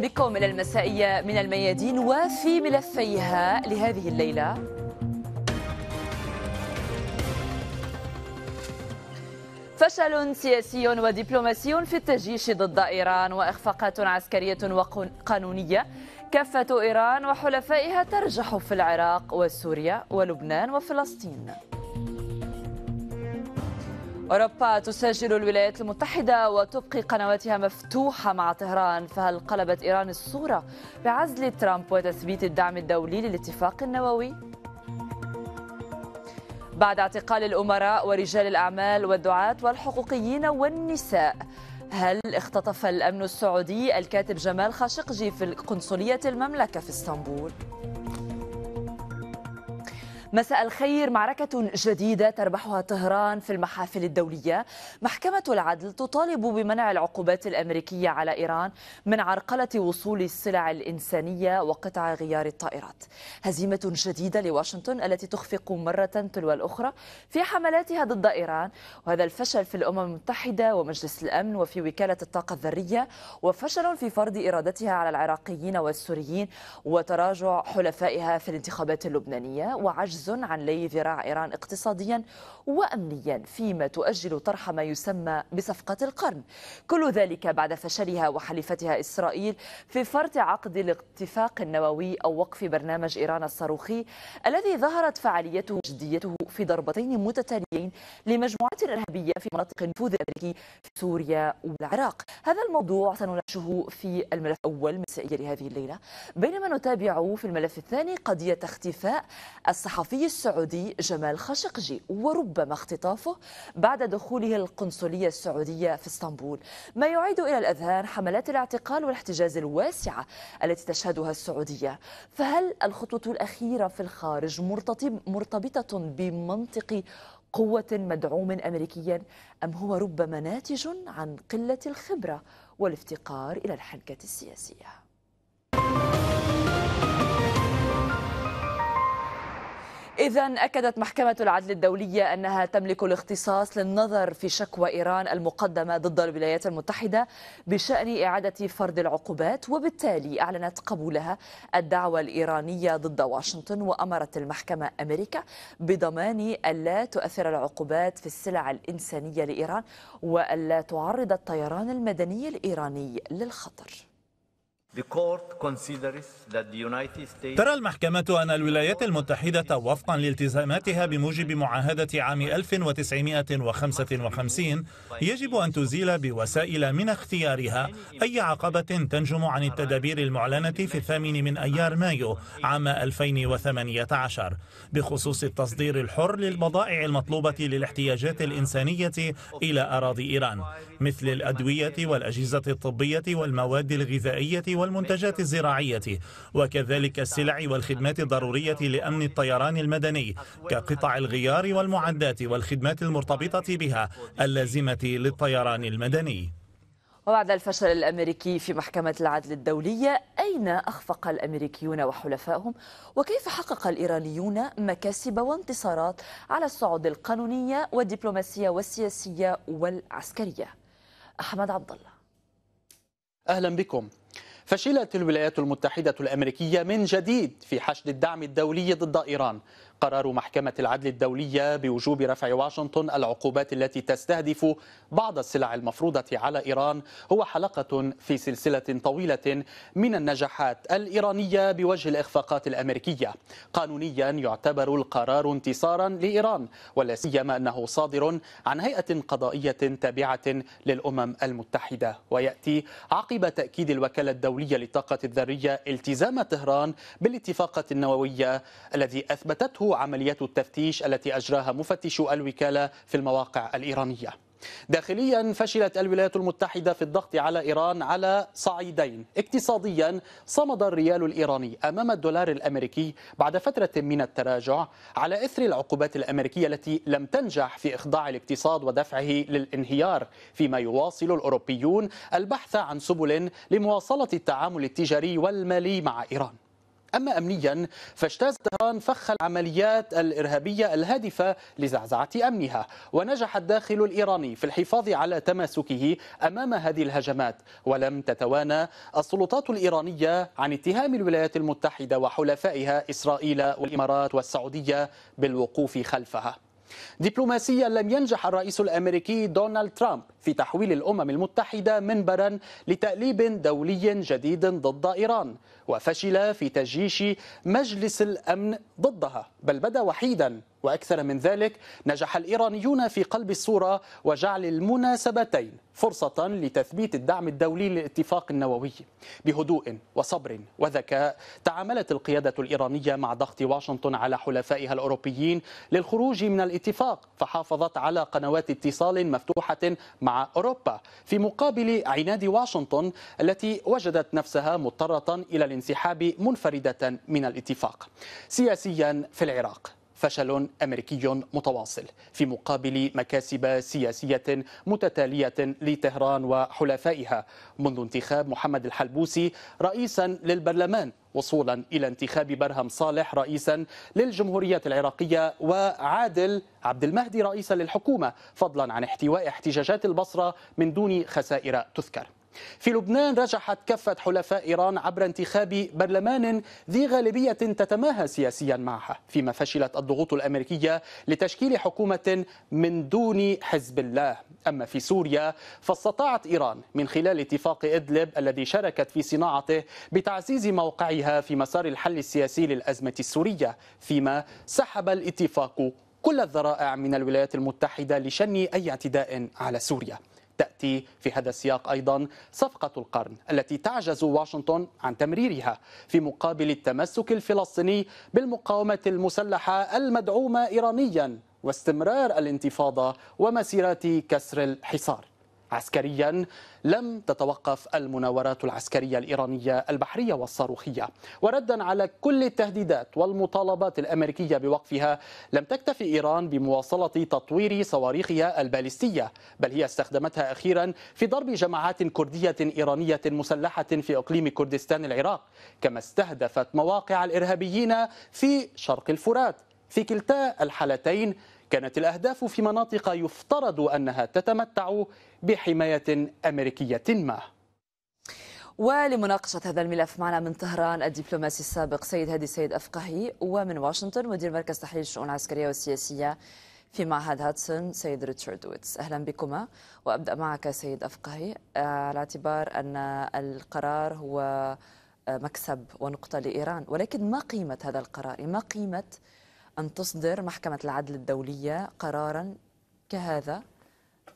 بكم إلى المسائية من الميادين وفي ملفيها لهذه الليلة فشل سياسي ودبلوماسي في التجيش ضد إيران وإخفاقات عسكرية وقانونية كافة إيران وحلفائها ترجح في العراق وسوريا ولبنان وفلسطين أوروبا تسجل الولايات المتحدة وتبقي قنواتها مفتوحة مع طهران فهل قلبت إيران الصورة بعزل ترامب وتثبيت الدعم الدولي للاتفاق النووي؟ بعد اعتقال الأمراء ورجال الأعمال والدعاة والحقوقيين والنساء هل اختطف الأمن السعودي الكاتب جمال خاشقجي في قنصلية المملكة في اسطنبول؟ مساء الخير معركة جديدة تربحها طهران في المحافل الدولية محكمة العدل تطالب بمنع العقوبات الأمريكية على إيران من عرقلة وصول السلع الإنسانية وقطع غيار الطائرات هزيمة جديدة لواشنطن التي تخفق مرة تلو الأخرى في حملاتها ضد إيران وهذا الفشل في الأمم المتحدة ومجلس الأمن وفي وكالة الطاقة الذرية وفشل في فرض إرادتها على العراقيين والسوريين وتراجع حلفائها في الانتخابات اللبنانية وعجز عجز عن لي ذراع إيران اقتصاديا وأمنيا فيما تؤجل طرح ما يسمى بصفقة القرن كل ذلك بعد فشلها وحليفتها إسرائيل في فرض عقد الاتفاق النووي أو وقف برنامج إيران الصاروخي الذي ظهرت فعاليته وجديته في ضربتين متتاليين لمجموعات إرهابية في مناطق النفوذ الأمريكي في سوريا والعراق هذا الموضوع سنناقشه في الملف الأول من لهذه الليلة بينما نتابع في الملف الثاني قضية اختفاء الصحفي الصحفي السعودي جمال خاشقجي وربما اختطافه بعد دخوله القنصلية السعودية في اسطنبول ما يعيد إلى الأذهان حملات الاعتقال والاحتجاز الواسعة التي تشهدها السعودية فهل الخطوة الأخيرة في الخارج مرتبطة بمنطق قوة مدعوم أمريكيا أم هو ربما ناتج عن قلة الخبرة والافتقار إلى الحنكة السياسية إذا أكدت محكمة العدل الدولية أنها تملك الاختصاص للنظر في شكوى إيران المقدمة ضد الولايات المتحدة بشأن إعادة فرض العقوبات وبالتالي أعلنت قبولها الدعوة الإيرانية ضد واشنطن وأمرت المحكمة أمريكا بضمان ألا تؤثر العقوبات في السلع الإنسانية لإيران وألا تعرض الطيران المدني الإيراني للخطر ترى المحكمة أن الولايات المتحدة وفقا لالتزاماتها بموجب معاهدة عام 1955 يجب أن تزيل بوسائل من اختيارها أي عقبة تنجم عن التدابير المعلنة في الثامن من أيار مايو عام 2018 بخصوص التصدير الحر للبضائع المطلوبة للاحتياجات الإنسانية إلى أراضي إيران مثل الأدوية والأجهزة الطبية والمواد الغذائية وال والمنتجات الزراعية وكذلك السلع والخدمات الضرورية لأمن الطيران المدني كقطع الغيار والمعدات والخدمات المرتبطة بها اللازمة للطيران المدني وبعد الفشل الامريكي في محكمه العدل الدوليه اين اخفق الامريكيون وحلفائهم وكيف حقق الايرانيون مكاسب وانتصارات على الصعود القانونيه والدبلوماسيه والسياسيه والعسكريه احمد عبد الله اهلا بكم فشلت الولايات المتحدة الأمريكية من جديد في حشد الدعم الدولي ضد إيران قرار محكمة العدل الدولية بوجوب رفع واشنطن العقوبات التي تستهدف بعض السلع المفروضة على إيران هو حلقة في سلسلة طويلة من النجاحات الإيرانية بوجه الإخفاقات الأمريكية قانونيا يعتبر القرار انتصارا لإيران ولا سيما أنه صادر عن هيئة قضائية تابعة للأمم المتحدة ويأتي عقب تأكيد الوكالة الدولية للطاقة الذرية التزام طهران بالاتفاقة النووية الذي أثبتته عمليات التفتيش التي أجراها مفتشو الوكالة في المواقع الإيرانية داخليا فشلت الولايات المتحدة في الضغط على إيران على صعيدين اقتصاديا صمد الريال الإيراني أمام الدولار الأمريكي بعد فترة من التراجع على إثر العقوبات الأمريكية التي لم تنجح في إخضاع الاقتصاد ودفعه للانهيار فيما يواصل الأوروبيون البحث عن سبل لمواصلة التعامل التجاري والمالي مع إيران أما أمنيا فاجتاز طهران فخ العمليات الإرهابية الهادفة لزعزعة أمنها ونجح الداخل الإيراني في الحفاظ على تماسكه أمام هذه الهجمات ولم تتوانى السلطات الإيرانية عن اتهام الولايات المتحدة وحلفائها إسرائيل والإمارات والسعودية بالوقوف خلفها دبلوماسيا لم ينجح الرئيس الامريكي دونالد ترامب في تحويل الامم المتحده منبرا لتاليب دولي جديد ضد ايران وفشل في تجيش مجلس الأمن ضدها بل بدا وحيدا وأكثر من ذلك نجح الإيرانيون في قلب الصورة وجعل المناسبتين فرصة لتثبيت الدعم الدولي للاتفاق النووي بهدوء وصبر وذكاء تعاملت القيادة الإيرانية مع ضغط واشنطن على حلفائها الأوروبيين للخروج من الاتفاق فحافظت على قنوات اتصال مفتوحة مع أوروبا في مقابل عناد واشنطن التي وجدت نفسها مضطرة إلى الانسحاب منفردة من الاتفاق سياسيا في العراق فشل امريكي متواصل في مقابل مكاسب سياسيه متتاليه لطهران وحلفائها منذ انتخاب محمد الحلبوسي رئيسا للبرلمان وصولا الى انتخاب برهم صالح رئيسا للجمهوريه العراقيه وعادل عبد المهدي رئيسا للحكومه فضلا عن احتواء احتجاجات البصره من دون خسائر تذكر في لبنان رجحت كفة حلفاء إيران عبر انتخاب برلمان ذي غالبية تتماهى سياسيا معها فيما فشلت الضغوط الأمريكية لتشكيل حكومة من دون حزب الله أما في سوريا فاستطاعت إيران من خلال اتفاق إدلب الذي شاركت في صناعته بتعزيز موقعها في مسار الحل السياسي للأزمة السورية فيما سحب الاتفاق كل الذرائع من الولايات المتحدة لشن أي اعتداء على سوريا تأتي في هذا السياق أيضا صفقة القرن التي تعجز واشنطن عن تمريرها في مقابل التمسك الفلسطيني بالمقاومة المسلحة المدعومة إيرانيا واستمرار الانتفاضة ومسيرات كسر الحصار عسكريا لم تتوقف المناورات العسكرية الإيرانية البحرية والصاروخية وردا على كل التهديدات والمطالبات الأمريكية بوقفها لم تكتفي إيران بمواصلة تطوير صواريخها البالستية بل هي استخدمتها أخيرا في ضرب جماعات كردية إيرانية مسلحة في إقليم كردستان العراق كما استهدفت مواقع الإرهابيين في شرق الفرات في كلتا الحالتين كانت الأهداف في مناطق يفترض أنها تتمتع بحماية أمريكية ما ولمناقشة هذا الملف معنا من طهران الدبلوماسي السابق سيد هادي سيد أفقهي ومن واشنطن مدير مركز تحليل الشؤون العسكرية والسياسية في معهد هاتسون سيد ريتشارد ويتس أهلا بكما وأبدأ معك سيد أفقهي آه، على اعتبار أن القرار هو آه، مكسب ونقطة لإيران ولكن ما قيمة هذا القرار ما قيمة أن تصدر محكمة العدل الدولية قرارا كهذا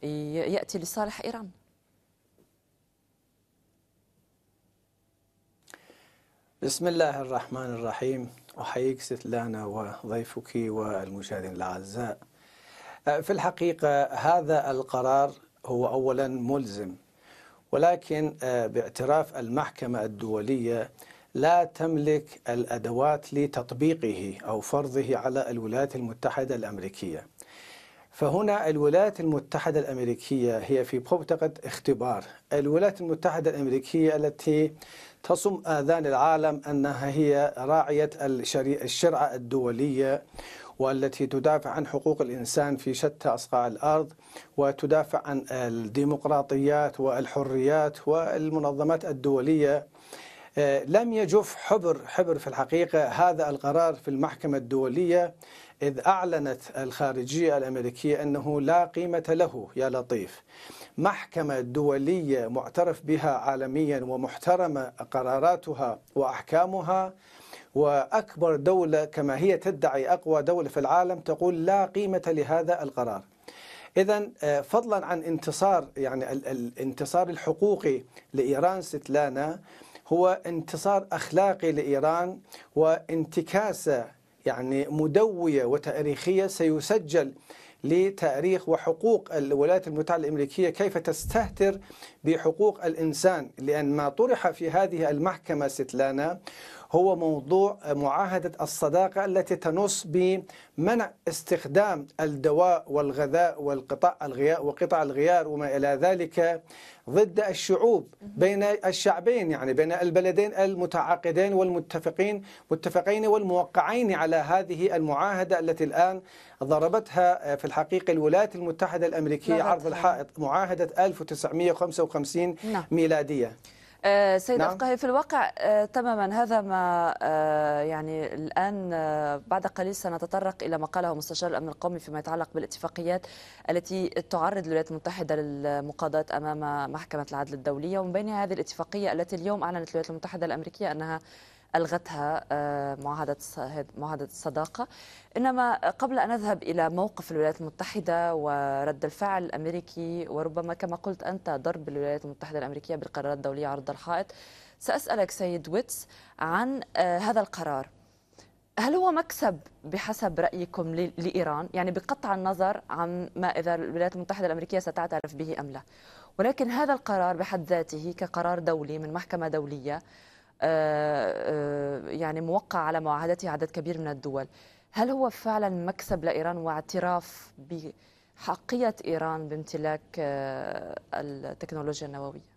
يأتي لصالح إيران بسم الله الرحمن الرحيم أحييك ستلانا وضيفك والمشاهدين الأعزاء أه، في الحقيقة هذا القرار هو أولا ملزم ولكن أه، باعتراف المحكمة الدولية لا تملك الادوات لتطبيقه او فرضه على الولايات المتحده الامريكيه. فهنا الولايات المتحده الامريكيه هي في مبتغى اختبار، الولايات المتحده الامريكيه التي تصم اذان العالم انها هي راعيه الشرعه الدوليه والتي تدافع عن حقوق الانسان في شتى اصقاع الارض وتدافع عن الديمقراطيات والحريات والمنظمات الدوليه آه، لم يجف حبر حبر في الحقيقة هذا القرار في المحكمة الدولية إذ أعلنت الخارجية الأمريكية أنه لا قيمة له يا لطيف محكمة دولية معترف بها عالميا ومحترمة قراراتها وأحكامها وأكبر دولة كما هي تدعي أقوى دولة في العالم تقول لا قيمة لهذا القرار إذا آه، فضلا عن انتصار يعني الانتصار الحقوقي لإيران ستلانا هو انتصار أخلاقي لإيران وانتكاسة يعني مدوية وتاريخية سيسجل لتاريخ وحقوق الولايات المتحدة الأمريكية كيف تستهتر بحقوق الإنسان لأن ما طرح في هذه المحكمة ستلانا هو موضوع معاهدة الصداقة التي تنص بمنع استخدام الدواء والغذاء والقطع الغيار وقطع الغيار وما إلى ذلك ضد الشعوب بين الشعبين يعني بين البلدين المتعاقدين والمتفقين متفقين والموقعين على هذه المعاهدة التي الآن ضربتها في الحقيقة الولايات المتحدة الأمريكية عرض الحائط معاهدة 1955 نعم. ميلادية آه، سيد نعم. أفقهي في الواقع آه، تماما هذا ما آه، يعني الآن بعد قليل سنتطرق إلى ما قاله مستشار الأمن القومي فيما يتعلق بالاتفاقيات التي تعرض الولايات المتحدة للمقاضاة أمام محكمة العدل الدولية ومن بين هذه الاتفاقية التي اليوم أعلنت الولايات المتحدة الأمريكية أنها ألغتها آه، معاهدة معاهدة الصداقة إنما قبل أن نذهب إلى موقف الولايات المتحدة ورد الفعل الأمريكي وربما كما قلت أنت ضرب الولايات المتحدة الأمريكية بالقرارات الدولية عرض الحائط سأسألك سيد ويتس عن آه، هذا القرار هل هو مكسب بحسب رأيكم لإيران يعني بقطع النظر عن ما إذا الولايات المتحدة الأمريكية ستعترف به أم لا ولكن هذا القرار بحد ذاته كقرار دولي من محكمة دولية آه، آه، يعني موقع على معاهدته عدد كبير من الدول هل هو فعلا مكسب لإيران واعتراف بحقية إيران بامتلاك آه، التكنولوجيا النووية؟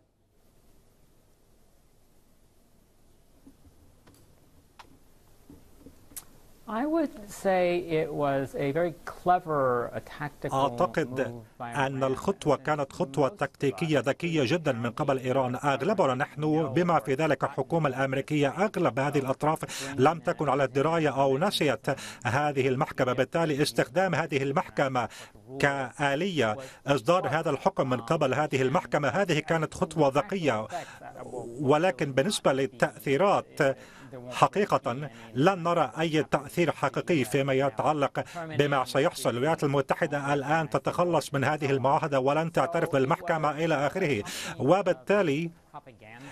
I would say it was a very clever, tactical أعتقد أن الخطوة كانت خطوة تكتيكية ذكية جدا من قبل إيران أغلبنا نحن بما في ذلك الحكومة الأمريكية أغلب هذه الأطراف لم تكن على دراية أو نسيت هذه المحكمة بالتالي استخدام هذه المحكمة كآلية إصدار هذا الحكم من قبل هذه المحكمة هذه كانت خطوة ذكية ولكن بالنسبة للتأثيرات حقيقة لن نرى أي تأثير حقيقي فيما يتعلق بما سيحصل الولايات المتحدة الآن تتخلص من هذه المعاهدة ولن تعترف بالمحكمة إلى آخره وبالتالي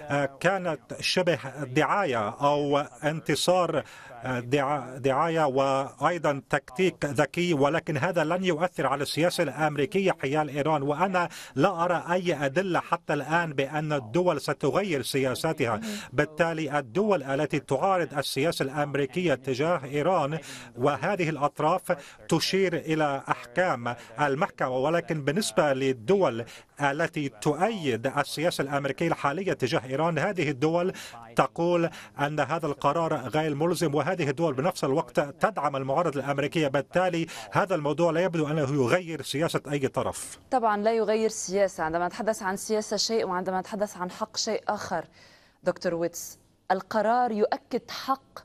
آه، كانت شبه دعاية أو انتصار آه، دعاية وأيضا oh, تكتيك ذكي ولكن هذا لن يؤثر على السياسة الأمريكية حيال إيران وأنا لا أرى أي أدلة حتى الآن بأن الدول ستغير سياساتها بالتالي الدول التي تعارض السياسة الأمريكية تجاه إيران وهذه الأطراف تشير إلى أحكام المحكمة ولكن بالنسبة للدول التي تؤيد السياسة الأمريكية الحالية تجاه إيران هذه الدول تقول أن هذا القرار غير ملزم وهذه الدول بنفس الوقت تدعم المعارضة الأمريكية بالتالي هذا الموضوع لا يبدو أنه يغير سياسة أي طرف طبعا لا يغير سياسة عندما نتحدث عن سياسة شيء وعندما نتحدث عن حق شيء آخر دكتور ويتس القرار يؤكد حق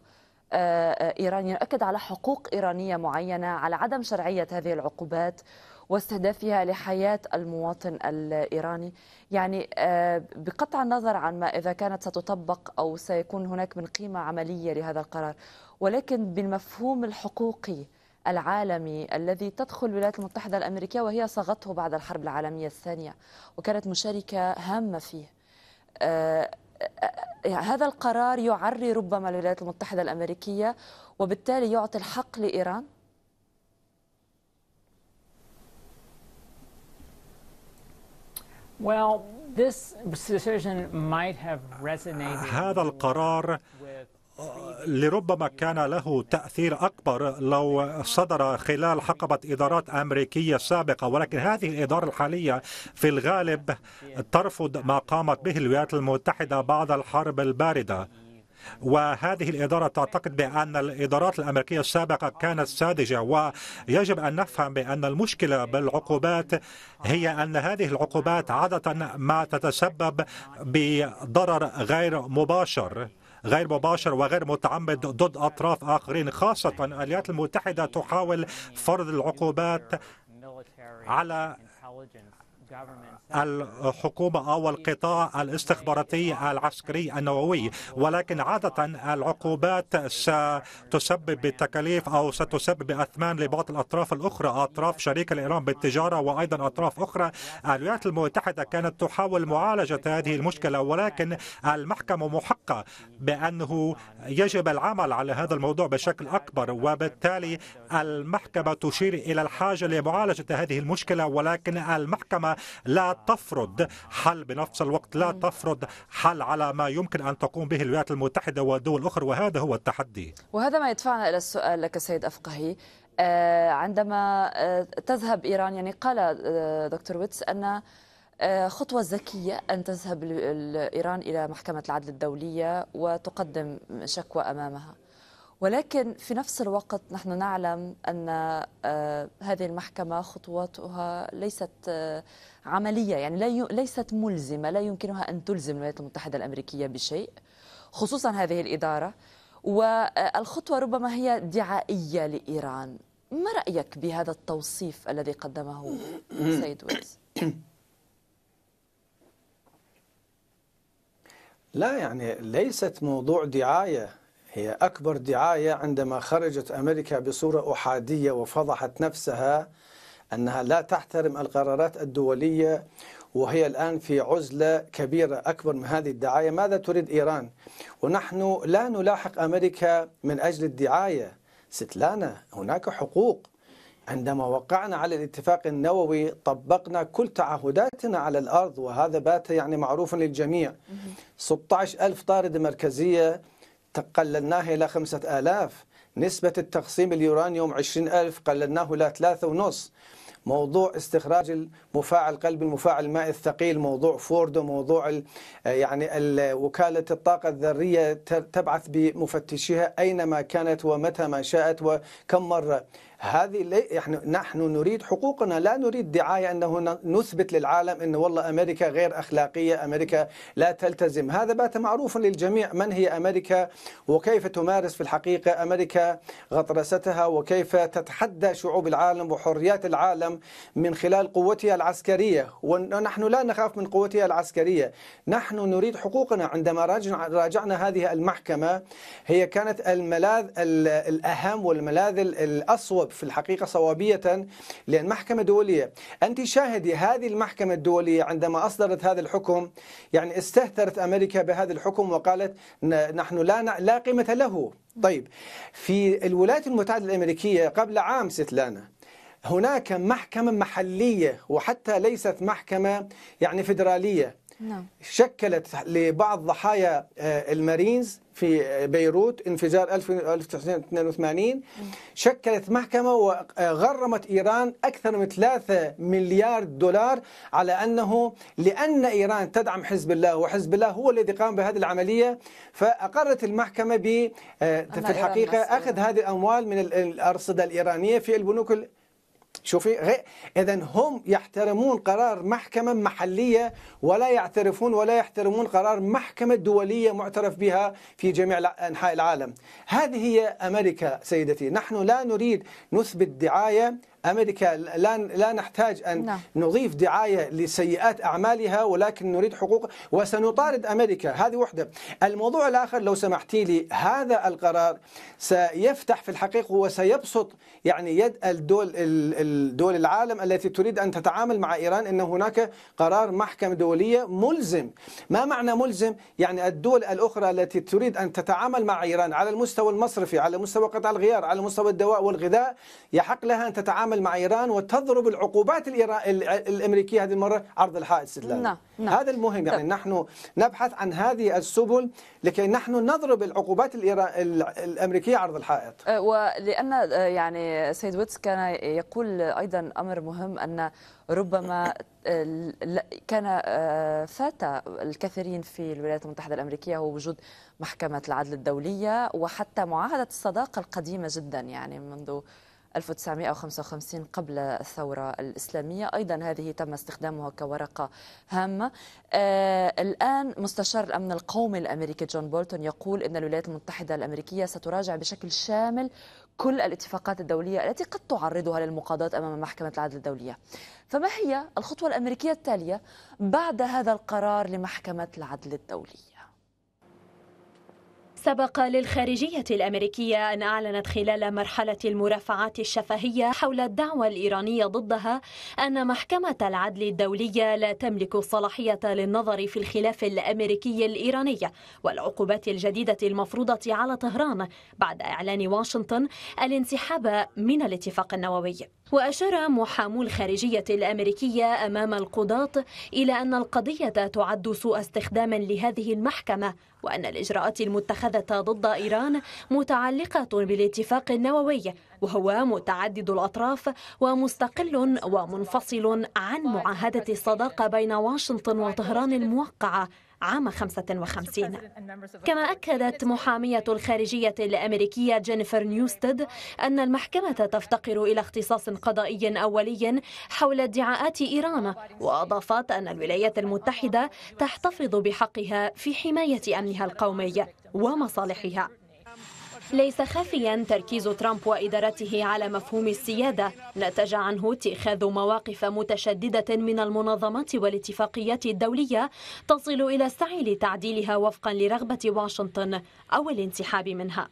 آه، آه، إيران يؤكد على حقوق إيرانية معينة على عدم شرعية هذه العقوبات واستهدافها لحياة المواطن الإيراني يعني آه، بقطع النظر عن ما إذا كانت ستطبق أو سيكون هناك من قيمة عملية لهذا القرار ولكن بالمفهوم الحقوقي العالمي الذي تدخل الولايات المتحدة الأمريكية وهي صاغته بعد الحرب العالمية الثانية وكانت مشاركة هامة فيه آه، آه، هذا القرار يعري ربما الولايات المتحدة الأمريكية وبالتالي يعطي الحق لإيران Well, this decision might have resonated هذا القرار آه, لربما كان له تأثير أكبر لو صدر خلال حقبة إدارات أمريكية سابقة ولكن هذه الإدارة الحالية في الغالب ترفض ما قامت به الولايات المتحدة بعد الحرب الباردة وهذه الإدارة تعتقد بأن الإدارات الأمريكية السابقة كانت ساذجة ويجب أن نفهم بأن المشكلة بالعقوبات هي أن هذه العقوبات عادة ما تتسبب بضرر غير مباشر غير مباشر وغير متعمد ضد أطراف آخرين خاصة الولايات المتحدة تحاول فرض العقوبات على الحكومة أو القطاع الاستخباراتي العسكري النووي ولكن عادة العقوبات ستسبب تكاليف أو ستسبب أثمان لبعض الأطراف الأخرى أطراف شريك الإيران بالتجارة وأيضا أطراف أخرى الولايات المتحدة كانت تحاول معالجة هذه المشكلة ولكن المحكمة محقة بأنه يجب العمل على هذا الموضوع بشكل أكبر وبالتالي المحكمة تشير إلى الحاجة لمعالجة هذه المشكلة ولكن المحكمة لا تفرض حل بنفس الوقت لا تفرض حل على ما يمكن أن تقوم به الولايات المتحدة ودول أخرى وهذا هو التحدي وهذا ما يدفعنا إلى السؤال لك سيد أفقهي آه، عندما آه، تذهب إيران يعني قال آه، دكتور ويتس أن خطوة ذكية أن تذهب إيران إلى محكمة العدل الدولية وتقدم شكوى أمامها ولكن في نفس الوقت نحن نعلم أن آه، هذه المحكمة خطواتها ليست آه، عملية يعني ليست ملزمة لا يمكنها أن تلزم الولايات المتحدة الأمريكية بشيء خصوصا هذه الإدارة والخطوة ربما هي دعائية لإيران ما رأيك بهذا التوصيف الذي قدمه سيد ويلز؟ لا يعني ليست موضوع دعاية هي أكبر دعاية عندما خرجت أمريكا بصورة أحادية وفضحت نفسها أنها لا تحترم القرارات الدولية وهي الآن في عزلة كبيرة أكبر من هذه الدعاية ماذا تريد إيران؟ ونحن لا نلاحق أمريكا من أجل الدعاية ستلانا هناك حقوق عندما وقعنا على الاتفاق النووي طبقنا كل تعهداتنا على الأرض وهذا بات يعني معروف للجميع 16 ألف طاردة مركزية قللناها إلى خمسة آلاف نسبة التقسيم اليورانيوم عشرين ألف قللناه إلى ثلاثة ونص موضوع استخراج المفاعل قلب المفاعل الماء الثقيل موضوع فورد وموضوع يعني وكالة الطاقة الذرية تبعث بمفتشيها أينما كانت ومتى ما شاءت وكم مرة هذه يعني نحن نريد حقوقنا لا نريد دعايه انه نثبت للعالم انه والله امريكا غير اخلاقيه، امريكا لا تلتزم، هذا بات معروفا للجميع من هي امريكا وكيف تمارس في الحقيقه امريكا غطرستها وكيف تتحدى شعوب العالم وحريات العالم من خلال قوتها العسكريه، ونحن لا نخاف من قوتها العسكريه، نحن نريد حقوقنا عندما راجعنا هذه المحكمه هي كانت الملاذ الاهم والملاذ الاصوب الطلب في الحقيقة صوابية لأن محكمة دولية أنت شاهدي هذه المحكمة الدولية عندما أصدرت هذا الحكم يعني استهترت أمريكا بهذا الحكم وقالت نحن لا, لا قيمة له طيب في الولايات المتحدة الأمريكية قبل عام ستلانا هناك محكمة محلية وحتى ليست محكمة يعني فدرالية نعم. شكلت لبعض ضحايا آه، المارينز في آه، بيروت انفجار 1982 شكلت محكمة وغرمت آه، إيران أكثر من 3 مليار دولار على أنه لأن إيران تدعم حزب الله وحزب الله هو الذي قام بهذه العملية فأقرت المحكمة ب في الحقيقة أخذ هذه الأموال من الأرصدة الإيرانية في البنوك شوفي اذا هم يحترمون قرار محكمه محليه ولا يعترفون ولا يحترمون قرار محكمه دوليه معترف بها في جميع انحاء العالم. هذه هي امريكا سيدتي، نحن لا نريد نثبت دعايه أمريكا لا لا نحتاج أن نعم. نضيف دعاية لسيئات أعمالها ولكن نريد حقوق وسنطارد أمريكا هذه وحدة الموضوع الآخر لو سمحتي لي هذا القرار سيفتح في الحقيقة وسيبسط يعني يد الدول الدول العالم التي تريد أن تتعامل مع إيران أن هناك قرار محكمة دولية ملزم ما معنى ملزم يعني الدول الأخرى التي تريد أن تتعامل مع إيران على المستوى المصرفي على مستوى قطع الغيار على مستوى الدواء والغذاء يحق لها أن تتعامل تتعامل مع ايران وتضرب العقوبات الامريكيه هذه المره عرض الحائط استدلالي نعم. نعم. هذا المهم يعني نعم. نحن نبحث عن هذه السبل لكي نحن نضرب العقوبات الامريكيه عرض الحائط أه، ولان أه، يعني سيد ويتس كان يقول ايضا امر مهم ان ربما أه، كان فات الكثيرين في الولايات المتحدة الأمريكية هو وجود محكمة العدل الدولية وحتى معاهدة الصداقة القديمة جدا يعني منذ 1955 قبل الثورة الإسلامية أيضا هذه تم استخدامها كورقة هامة آه، الآن مستشار الأمن القومي الأمريكي جون بولتون يقول أن الولايات المتحدة الأمريكية ستراجع بشكل شامل كل الاتفاقات الدولية التي قد تعرضها للمقاضاة أمام محكمة العدل الدولية فما هي الخطوة الأمريكية التالية بعد هذا القرار لمحكمة العدل الدولي؟ سبق للخارجية الأمريكية أن أعلنت خلال مرحلة المرافعات الشفهية حول الدعوة الإيرانية ضدها أن محكمة العدل الدولية لا تملك الصلاحية للنظر في الخلاف الأمريكي الإيراني والعقوبات الجديدة المفروضة على طهران بعد إعلان واشنطن الانسحاب من الاتفاق النووي وأشار محامو الخارجية الأمريكية أمام القضاة إلى أن القضية تعد سوء استخدام لهذه المحكمة وأن الإجراءات المتخذة ضد إيران متعلقة بالاتفاق النووي وهو متعدد الأطراف ومستقل ومنفصل عن معاهدة الصداقة بين واشنطن وطهران الموقعة عام 55 كما أكدت محامية الخارجية الأمريكية جينيفر نيوستد أن المحكمة تفتقر إلى اختصاص قضائي أولي حول ادعاءات إيران وأضافت أن الولايات المتحدة تحتفظ بحقها في حماية أمنها القومي ومصالحها ليس خافيا تركيز ترامب وإدارته على مفهوم السيادة نتج عنه اتخاذ مواقف متشددة من المنظمات والاتفاقيات الدولية تصل إلى السعي لتعديلها وفقا لرغبة واشنطن أو الانسحاب منها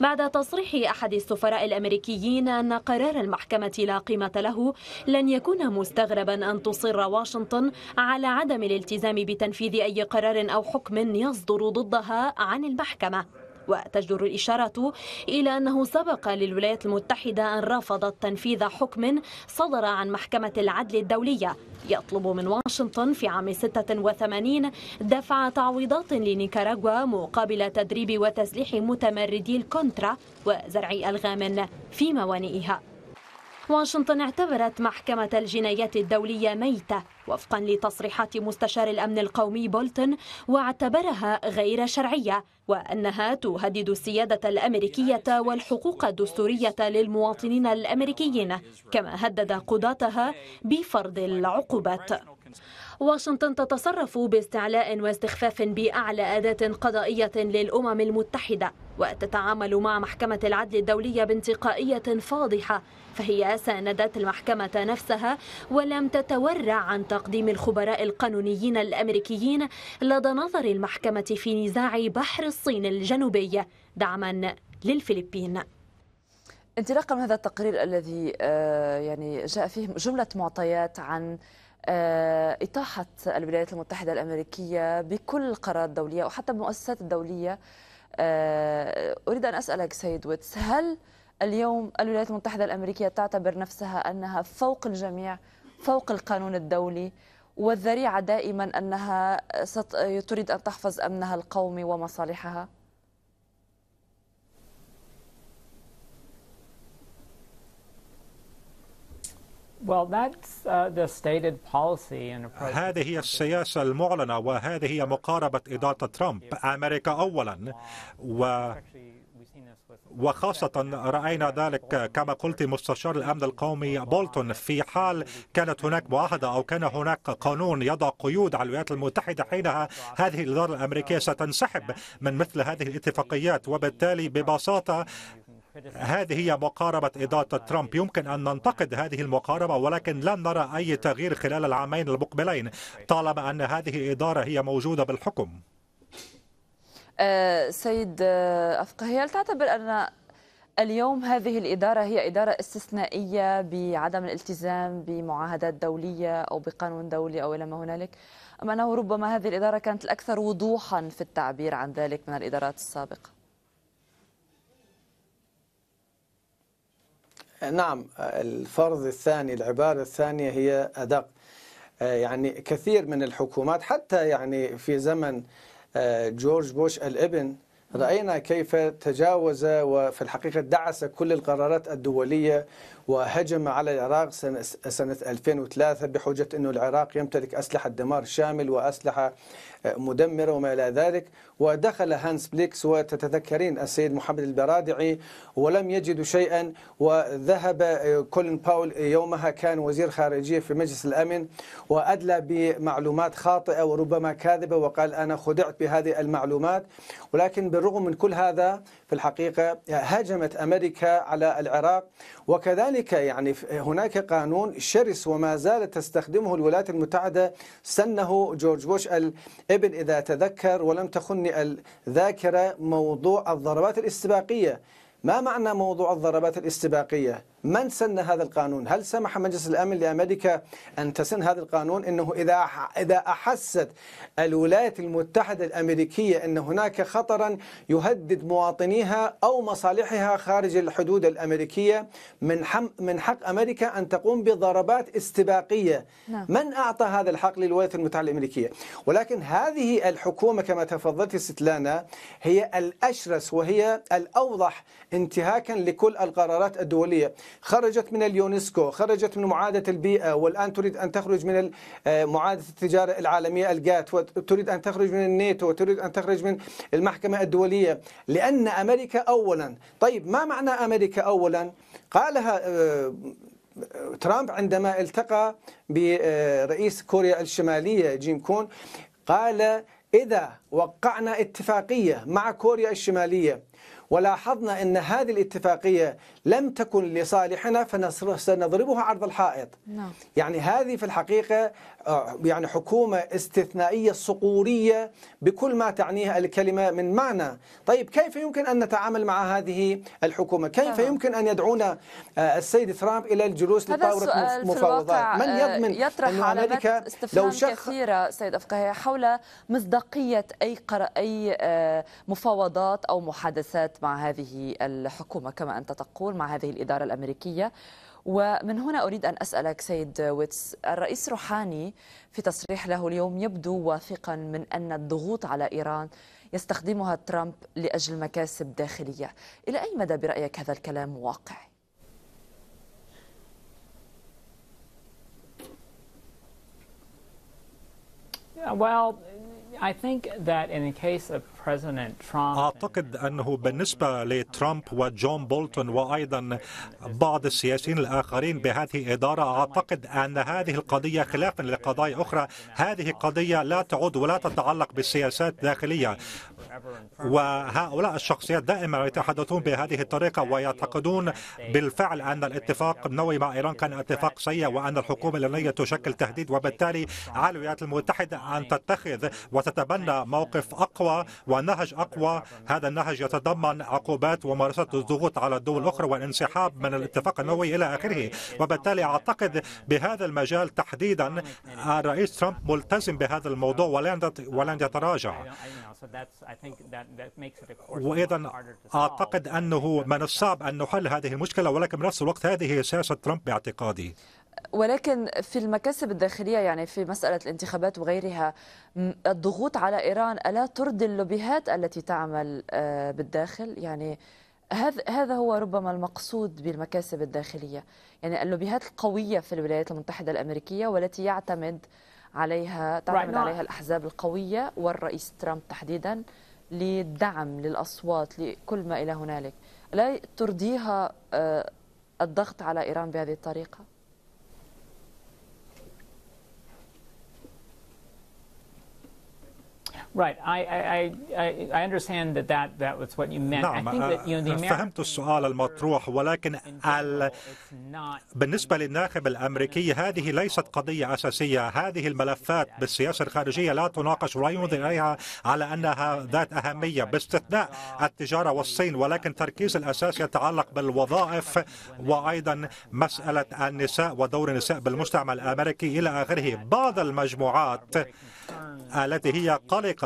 بعد تصريح أحد السفراء الأمريكيين أن قرار المحكمة لا قيمة له لن يكون مستغربا أن تصر واشنطن على عدم الالتزام بتنفيذ أي قرار أو حكم يصدر ضدها عن المحكمة وتجدر الإشارة إلى أنه سبق للولايات المتحدة أن رفضت تنفيذ حكم صدر عن محكمة العدل الدولية يطلب من واشنطن في عام 86 دفع تعويضات لنيكاراغوا مقابل تدريب وتسليح متمردي الكونترا وزرع ألغام في موانئها واشنطن اعتبرت محكمة الجنايات الدولية ميتة وفقا لتصريحات مستشار الأمن القومي بولتون واعتبرها غير شرعية وأنها تهدد السيادة الأمريكية والحقوق الدستورية للمواطنين الأمريكيين كما هدد قضاتها بفرض العقوبات واشنطن تتصرف باستعلاء واستخفاف بأعلى أداة قضائية للأمم المتحدة وتتعامل مع محكمة العدل الدولية بانتقائية فاضحة فهي ساندت المحكمة نفسها ولم تتورع عن تقديم الخبراء القانونيين الأمريكيين لدى نظر المحكمة في نزاع بحر الصين الجنوبي دعما للفلبين انطلاقا من هذا التقرير الذي آه، يعني جاء فيه جمله معطيات عن آه، إطاحة الولايات المتحدة الأمريكية بكل قرارات دولية وحتى المؤسسات الدولية آه، أريد أن أسألك سيد ويتس هل اليوم الولايات المتحدة الأمريكية تعتبر نفسها أنها فوق الجميع فوق القانون الدولي والذريعة دائما أنها تريد أن تحفظ أمنها القومي ومصالحها؟ Uh, هذه هي السياسة المعلنة وهذه هي مقاربة إدارة ترامب أمريكا أولا و وخاصة رأينا ذلك كما قلت مستشار الأمن القومي بولتون في حال كانت هناك معاهدة أو كان هناك قانون يضع قيود على الولايات المتحدة حينها هذه الإدارة الأمريكية ستنسحب من مثل هذه الاتفاقيات وبالتالي ببساطة هذه هي مقاربة إدارة ترامب يمكن أن ننتقد هذه المقاربة ولكن لن نرى أي تغيير خلال العامين المقبلين طالما أن هذه إدارة هي موجودة بالحكم أه، سيد أه، أفقهي هل تعتبر أن اليوم هذه الإدارة هي إدارة استثنائية بعدم الالتزام بمعاهدات دولية أو بقانون دولي أو إلى ما هنالك أم أنه ربما هذه الإدارة كانت الأكثر وضوحا في التعبير عن ذلك من الإدارات السابقة نعم الفرض الثاني العبارة الثانية هي أدق يعني كثير من الحكومات حتى يعني في زمن آه، جورج بوش الابن رأينا كيف تجاوز وفي الحقيقة دعس كل القرارات الدولية وهجم على العراق سنة, سنة 2003 بحجة أن العراق يمتلك أسلحة دمار شامل وأسلحة آه، مدمرة وما إلى ذلك ودخل هانس بليكس وتتذكرين السيد محمد البرادعي ولم يجدوا شيئا وذهب آه، كولين باول يومها كان وزير خارجية في مجلس الأمن وأدلى بمعلومات خاطئة وربما كاذبة وقال أنا خدعت بهذه المعلومات ولكن بالرغم من كل هذا في الحقيقة هجمت آه، أمريكا على العراق وكذلك ذلك يعني هناك قانون شرس وما زالت تستخدمه الولايات المتحدة سنه جورج بوش الابن إذا تذكر ولم تخني الذاكرة موضوع الضربات الاستباقية ما معنى موضوع الضربات الاستباقية؟ من سن هذا القانون هل سمح مجلس الأمن لأمريكا أن تسن هذا القانون أنه إذا إذا أحست الولايات المتحدة الأمريكية أن هناك خطرا يهدد مواطنيها أو مصالحها خارج الحدود الأمريكية من من حق أمريكا أن تقوم بضربات استباقية نعم. من أعطى هذا الحق للولايات المتحدة الأمريكية ولكن هذه الحكومة كما تفضلت ستلانا هي الأشرس وهي الأوضح انتهاكا لكل القرارات الدولية خرجت من اليونسكو خرجت من معادة البيئة والآن تريد أن تخرج من آه، معادة التجارة العالمية الجات وتريد أن تخرج من الناتو وتريد أن تخرج من المحكمة الدولية لأن أمريكا أولا طيب ما معنى أمريكا أولا قالها آه، ترامب عندما التقى برئيس كوريا الشمالية جيم كون قال إذا وقعنا اتفاقية مع كوريا الشمالية ولاحظنا أن هذه الاتفاقية لم تكن لصالحنا فسنضربها عرض الحائط نعم. يعني هذه في الحقيقة آه، يعني حكومة استثنائية صقورية بكل ما تعنيه الكلمة من معنى طيب كيف يمكن أن نتعامل مع هذه الحكومة كيف آه. يمكن أن يدعونا السيد ترامب إلى الجلوس لطاولة مفاوضات من يضمن آه، يطرح أن أمريكا لو شخ... كثيرة سيد أفقهي حول مصداقية أي, قر... أي آه، مفاوضات أو محادثات مع هذه الحكومة كما أنت تقول مع هذه الإدارة الأمريكية ومن هنا أريد أن أسألك سيد ويتس الرئيس روحاني في تصريح له اليوم يبدو واثقا من أن الضغوط على إيران يستخدمها ترامب لأجل مكاسب داخلية إلى أي مدى برأيك هذا الكلام واقعي؟ well, I think that in the case of أعتقد أنه بالنسبة لترامب وجون بولتون وأيضا بعض السياسيين الآخرين بهذه الإدارة أعتقد أن هذه القضية خلافا لقضايا أخرى هذه قضية لا تعود ولا تتعلق بالسياسات الداخلية وهؤلاء الشخصيات دائما يتحدثون بهذه الطريقة ويعتقدون بالفعل أن الاتفاق النووي مع إيران كان اتفاق سيء وأن الحكومة الإيرانية تشكل تهديد وبالتالي على الولايات المتحدة أن تتخذ وتتبنى موقف أقوى والنهج أقوى هذا النهج يتضمن عقوبات وممارسة الضغوط على الدول الأخرى والانسحاب من الاتفاق النووي إلى آخره وبالتالي أعتقد بهذا المجال تحديدا الرئيس ترامب ملتزم بهذا الموضوع ولن ولن يتراجع وإذا أعتقد أنه من الصعب أن نحل هذه المشكلة ولكن بنفس الوقت هذه سياسة ترامب باعتقادي ولكن في المكاسب الداخليه يعني في مساله الانتخابات وغيرها الضغوط على ايران الا ترضي اللوبيهات التي تعمل آه، بالداخل يعني هذا هذا هو ربما المقصود بالمكاسب الداخليه يعني اللوبيهات القويه في الولايات المتحده الامريكيه والتي يعتمد عليها تعتمد عليها الاحزاب القويه والرئيس ترامب تحديدا للدعم للاصوات لكل ما الى هنالك لا ترضيها آه، الضغط على ايران بهذه الطريقه Right. I, I, I understand that that, that was what you meant. نعم. I think that, you know, the آه، American فهمت السؤال المطروح ولكن ال... بالنسبة للناخب الأمريكي هذه ليست قضية أساسية هذه الملفات بالسياسة الخارجية لا تناقش ولا ينظر إليها على أنها ذات أهمية باستثناء التجارة والصين ولكن تركيز الأساس يتعلق بالوظائف وأيضا مسألة النساء ودور النساء بالمجتمع الأمريكي إلى آخره بعض المجموعات التي هي قلقة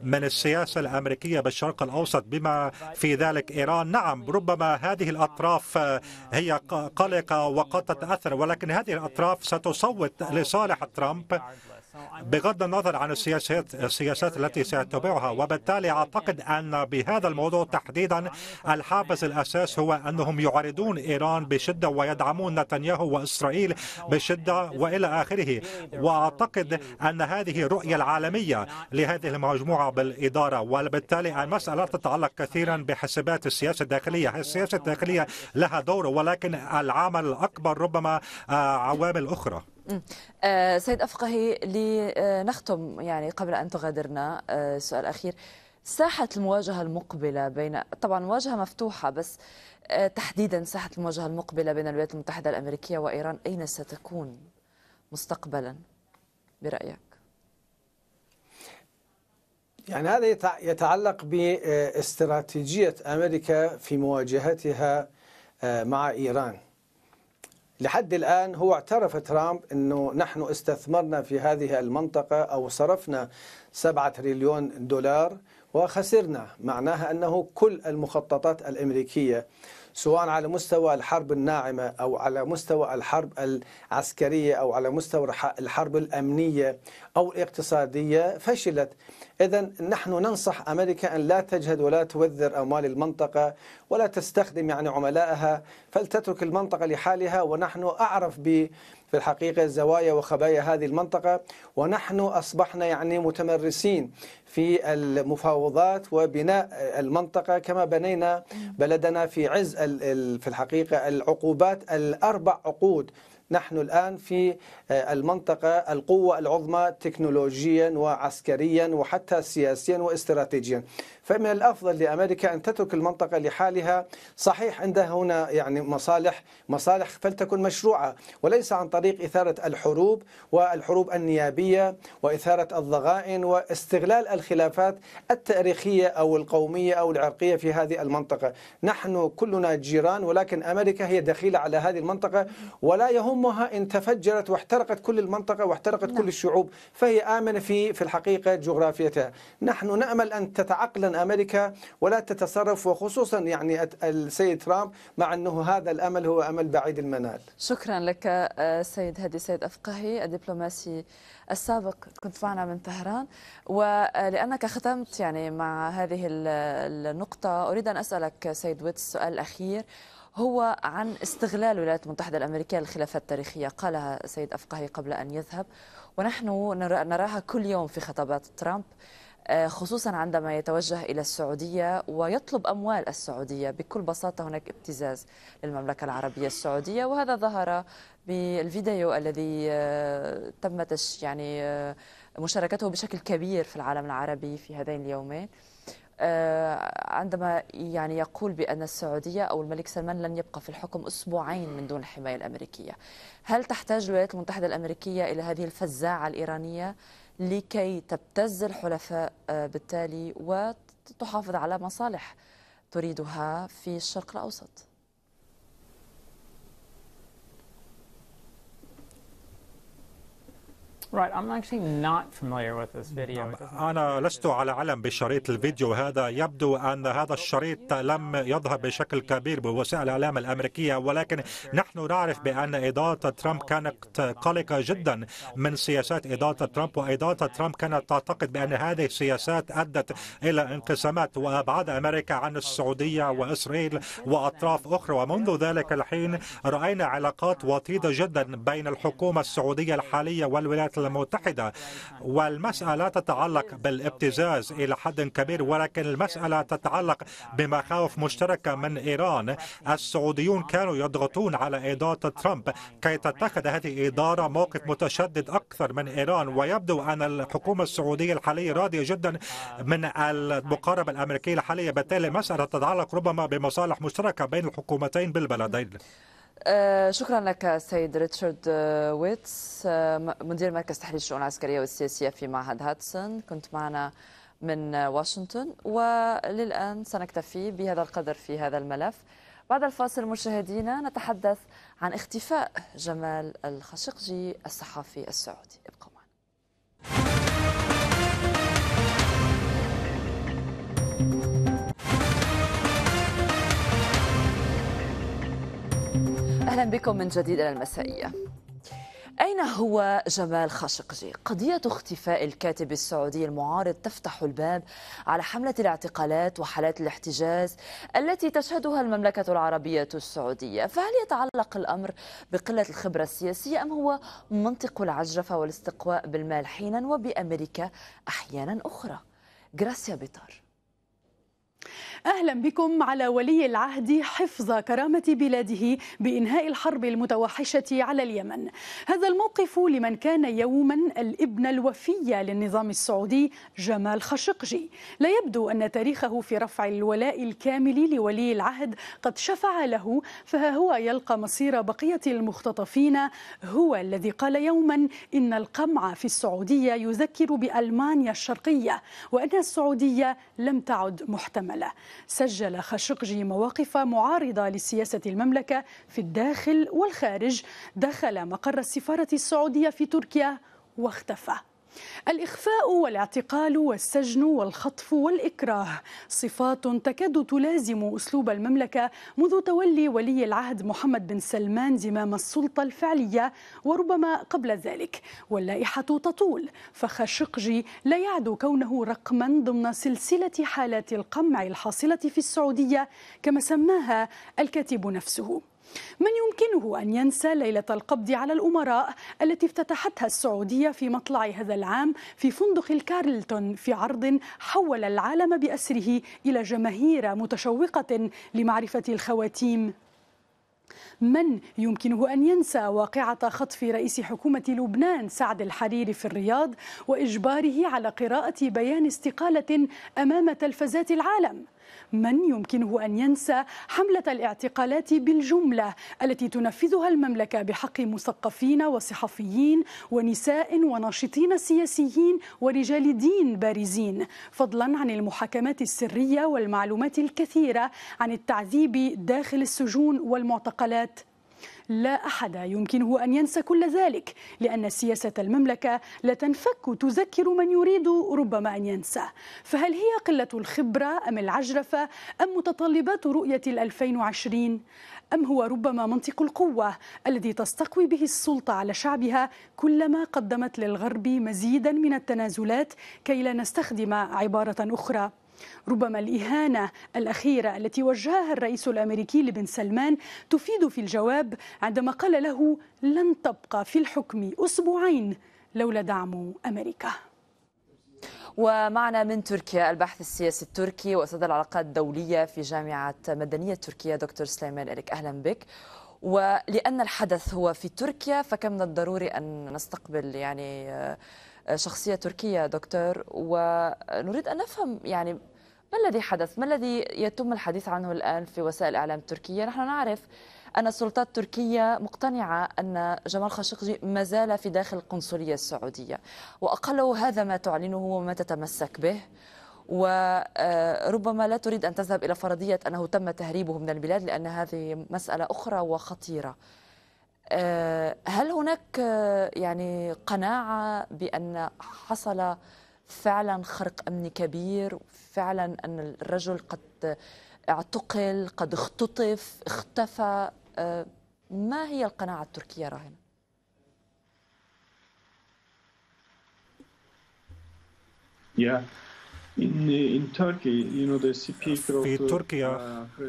من السياسة الأمريكية بالشرق الأوسط بما في ذلك إيران نعم ربما هذه الأطراف آه، هي قلقة وقد تتأثر ولكن هذه الأطراف ستصوت لصالح ترامب بغض النظر عن السياسات السياسات التي سيتبعها وبالتالي اعتقد ان بهذا الموضوع تحديدا الحافز الاساس هو انهم يعارضون ايران بشده ويدعمون نتنياهو واسرائيل بشده والى اخره واعتقد ان هذه الرؤيه العالميه لهذه المجموعه بالاداره وبالتالي المساله تتعلق كثيرا بحسابات السياسه الداخليه، السياسه الداخليه لها دور ولكن العمل الاكبر ربما آه، عوامل اخرى. آه، سيد أفقهي لنختم يعني قبل أن تغادرنا آه، سؤال أخير ساحة المواجهة المقبلة بين طبعا مواجهة مفتوحة بس آه، تحديدا ساحة المواجهة المقبلة بين الولايات المتحدة الأمريكية وإيران أين ستكون مستقبلا برأيك؟ يعني هذا يتعلق باستراتيجية أمريكا في مواجهتها مع إيران لحد الآن هو اعترف ترامب أنه نحن استثمرنا في هذه المنطقة أو صرفنا 7 تريليون دولار وخسرنا معناها أنه كل المخططات الأمريكية سواء على مستوى الحرب الناعمة أو على مستوى الحرب العسكرية أو على مستوى الحرب الأمنية أو الاقتصادية فشلت إذا نحن ننصح أمريكا أن لا تجهد ولا توذر أموال المنطقة ولا تستخدم يعني عملائها فلتترك المنطقة لحالها ونحن أعرف ب في الحقيقة زوايا وخبايا هذه المنطقة ونحن أصبحنا يعني متمرسين في المفاوضات وبناء المنطقة كما بنينا بلدنا في عز في الحقيقة العقوبات الأربع عقود نحن الآن في آه، المنطقة القوة العظمى تكنولوجيا وعسكريا وحتى سياسيا واستراتيجيا فمن الافضل لامريكا ان تترك المنطقه لحالها صحيح عندها هنا يعني مصالح مصالح فلتكن مشروعه وليس عن طريق اثاره الحروب والحروب النيابيه واثاره الضغائن واستغلال الخلافات التاريخيه او القوميه او العرقيه في هذه المنطقه نحن كلنا جيران ولكن امريكا هي دخيله على هذه المنطقه ولا يهمها ان تفجرت واحترقت كل المنطقه واحترقت كل نعم. الشعوب فهي امنه في في الحقيقه جغرافيتها نحن نامل ان تتعقلن امريكا ولا تتصرف وخصوصا يعني السيد ترامب مع انه هذا الامل هو امل بعيد المنال. شكرا لك آه، سيد هادي سيد افقهي الدبلوماسي السابق كنت معنا من طهران ولانك ختمت يعني مع هذه النقطه اريد ان اسالك سيد ويتس السؤال الاخير هو عن استغلال الولايات المتحدة الأمريكية للخلافات التاريخية قالها سيد أفقهي قبل أن يذهب ونحن نراها كل يوم في خطابات ترامب آه، خصوصا عندما يتوجه إلى السعودية ويطلب أموال السعودية بكل بساطة هناك ابتزاز للمملكة العربية السعودية وهذا ظهر بالفيديو الذي آه، تم يعني آه، مشاركته بشكل كبير في العالم العربي في هذين اليومين عندما يعني يقول بأن السعودية أو الملك سلمان لن يبقى في الحكم أسبوعين من دون الحماية الأمريكية هل تحتاج الولايات المتحدة الأمريكية إلى هذه الفزاعة الإيرانية لكي تبتز الحلفاء آه، بالتالي وتحافظ على مصالح تريدها في الشرق الأوسط نعم. أنا لست على علم بشريط الفيديو هذا يبدو أن هذا الشريط لم يظهر بشكل كبير بوسائل الإعلام الأمريكية ولكن نحن نعرف بأن إدارة ترامب كانت قلقة جدا من سياسات إدارة ترامب وإدارة ترامب كانت تعتقد بأن هذه السياسات أدت إلى انقسامات وأبعاد أمريكا عن السعودية وإسرائيل وأطراف أخرى ومنذ ذلك الحين رأينا علاقات وطيدة جدا بين الحكومة السعودية الحالية والولايات المتحدة والمسألة تتعلق بالابتزاز إلى حد كبير ولكن المسألة تتعلق بمخاوف مشتركة من إيران السعوديون كانوا يضغطون على إدارة ترامب كي تتخذ هذه إدارة موقف متشدد أكثر من إيران ويبدو أن الحكومة السعودية الحالية راضية جدا من المقاربة الأمريكية الحالية بالتالي المسألة تتعلق ربما بمصالح مشتركة بين الحكومتين بالبلدين آه، شكرا لك سيد ريتشارد آه، ويتس آه، مدير مركز تحليل الشؤون العسكرية والسياسية في معهد هاتسون كنت معنا من واشنطن وللآن سنكتفي بهذا القدر في هذا الملف بعد الفاصل مشاهدينا نتحدث عن اختفاء جمال الخشقجي الصحفي السعودي أهلا بكم من جديد إلى المسائية أين هو جمال خاشقجي؟ قضية اختفاء الكاتب السعودي المعارض تفتح الباب على حملة الاعتقالات وحالات الاحتجاز التي تشهدها المملكة العربية السعودية، فهل يتعلق الأمر بقلة الخبرة السياسية أم هو منطق العجرفة والاستقواء بالمال حينا وبأمريكا أحيانا أخرى؟ جراسيا بيطار أهلا بكم على ولي العهد حفظ كرامة بلاده بإنهاء الحرب المتوحشة على اليمن هذا الموقف لمن كان يوما الابن الوفي للنظام السعودي جمال خشقجي لا يبدو أن تاريخه في رفع الولاء الكامل لولي العهد قد شفع له فها هو يلقى مصير بقية المختطفين هو الذي قال يوما إن القمع في السعودية يذكر بألمانيا الشرقية وأن السعودية لم تعد محتملة سجل خشقجي مواقف معارضة لسياسة المملكة في الداخل والخارج دخل مقر السفارة السعودية في تركيا واختفى الإخفاء والاعتقال والسجن والخطف والإكراه صفات تكاد تلازم أسلوب المملكة منذ تولي ولي العهد محمد بن سلمان زمام السلطة الفعلية وربما قبل ذلك واللائحة تطول فخشقجي لا يعدو كونه رقما ضمن سلسلة حالات القمع الحاصلة في السعودية كما سماها الكاتب نفسه من يمكنه أن ينسى ليلة القبض على الأمراء التي افتتحتها السعودية في مطلع هذا العام في فندق الكارلتون في عرض حول العالم بأسره إلى جماهير متشوقة لمعرفة الخواتيم من يمكنه أن ينسى واقعة خطف رئيس حكومة لبنان سعد الحريري في الرياض وإجباره على قراءة بيان استقالة أمام تلفزات العالم؟ من يمكنه أن ينسى حملة الاعتقالات بالجملة التي تنفذها المملكة بحق مثقفين وصحفيين ونساء وناشطين سياسيين ورجال دين بارزين فضلا عن المحاكمات السرية والمعلومات الكثيرة عن التعذيب داخل السجون والمعتقلات لا أحد يمكنه أن ينسى كل ذلك لأن سياسة المملكة لا تنفك تذكر من يريد ربما أن ينسى فهل هي قلة الخبرة أم العجرفة أم متطلبات رؤية 2020 أم هو ربما منطق القوة الذي تستقوي به السلطة على شعبها كلما قدمت للغرب مزيدا من التنازلات كي لا نستخدم عبارة أخرى ربما الإهانة الأخيرة التي وجهها الرئيس الأمريكي لبن سلمان تفيد في الجواب عندما قال له لن تبقى في الحكم أسبوعين لولا دعم أمريكا ومعنا من تركيا البحث السياسي التركي واستاذ العلاقات الدوليه في جامعه مدنيه تركيا دكتور سليمان إريك اهلا بك ولان الحدث هو في تركيا فكم من الضروري ان نستقبل يعني آه، شخصية تركية دكتور ونريد أن نفهم يعني ما الذي حدث ما الذي يتم الحديث عنه الآن في وسائل الإعلام التركية نحن نعرف أن السلطات التركية مقتنعة أن جمال خاشقجي ما زال في داخل القنصلية السعودية وأقله هذا ما تعلنه وما تتمسك به وربما لا تريد أن تذهب إلى فرضية أنه تم تهريبه من البلاد لأن هذه مسألة أخرى وخطيرة آه، هل هناك آه، يعني قناعة بأن حصل فعلا خرق أمني كبير فعلا أن الرجل قد اعتقل قد اختطف اختفى آه، ما هي القناعة التركية راهنة؟ Yeah. في تركيا eh,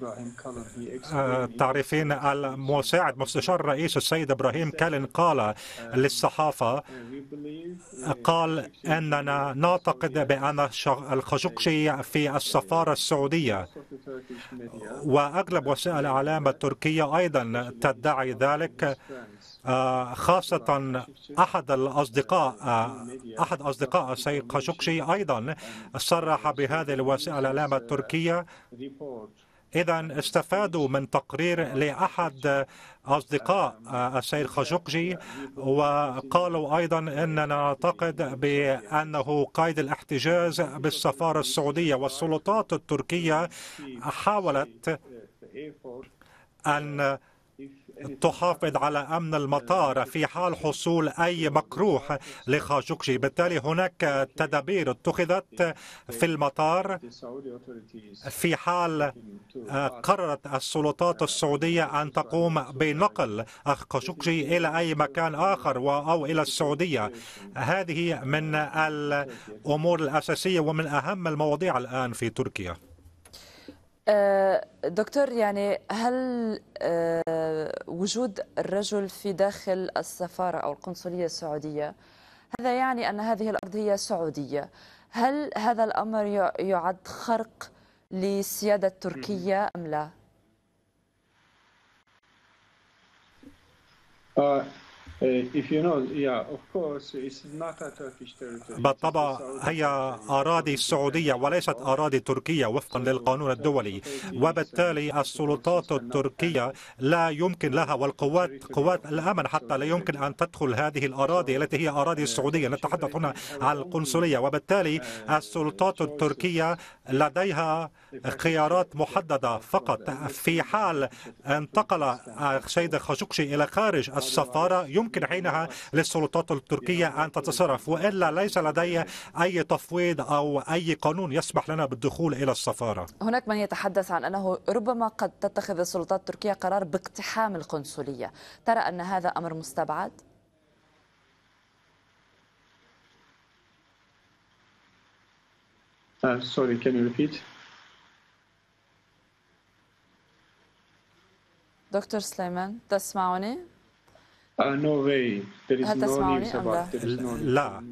uh, uh, آه، تعرفين المساعد مستشار الرئيس السيد ابراهيم كالن قال uh, للصحافه آه، قال اننا نعتقد بان الخشقشي في السفاره السعوديه واغلب وسائل الاعلام التركيه ايضا تدعي ذلك آه، خاصة أحد الأصدقاء آه، أحد أصدقاء السيد خاشقجي أيضا صرح بهذه الوسيلة الإعلام التركية إذا استفادوا من تقرير لأحد أصدقاء آه، السيد خاشقجي وقالوا أيضا أننا نعتقد بأنه قيد الاحتجاز بالسفارة السعودية والسلطات التركية حاولت أن تحافظ على أمن المطار في حال حصول أي مكروح لخاشقجي بالتالي هناك تدابير اتخذت في المطار في حال آه، قررت السلطات السعودية أن تقوم بنقل خاشقجي إلى أي مكان آخر أو إلى السعودية هذه من الأمور الأساسية ومن أهم المواضيع الآن في تركيا آه، دكتور يعني هل آه، وجود الرجل في داخل السفارة أو القنصلية السعودية هذا يعني أن هذه الأرض هي سعودية هل هذا الأمر يعد خرق لسيادة تركيا أم لا؟ آه، Eh, بالطبع هي أراضي السعودية وليست أراضي تركية وفقا للقانون الدولي وبالتالي السلطات التركية لا يمكن لها والقوات قوات الأمن حتى لا يمكن أن تدخل هذه الأراضي التي هي أراضي السعودية نتحدث هنا عن القنصلية وبالتالي السلطات التركية لديها خيارات محددة فقط في حال انتقل سيد خاشقشي إلى خارج السفارة يمكن يمكن حينها للسلطات التركية أن تتصرف وإلا ليس لدي أي تفويض أو أي قانون يسمح لنا بالدخول إلى السفارة هناك من يتحدث عن أنه ربما قد تتخذ السلطات التركية قرار باقتحام القنصلية ترى أن هذا أمر مستبعد؟ Uh, sorry, can you repeat? دكتور سليمان تسمعني؟ هل تسمعني أم لا؟ لا.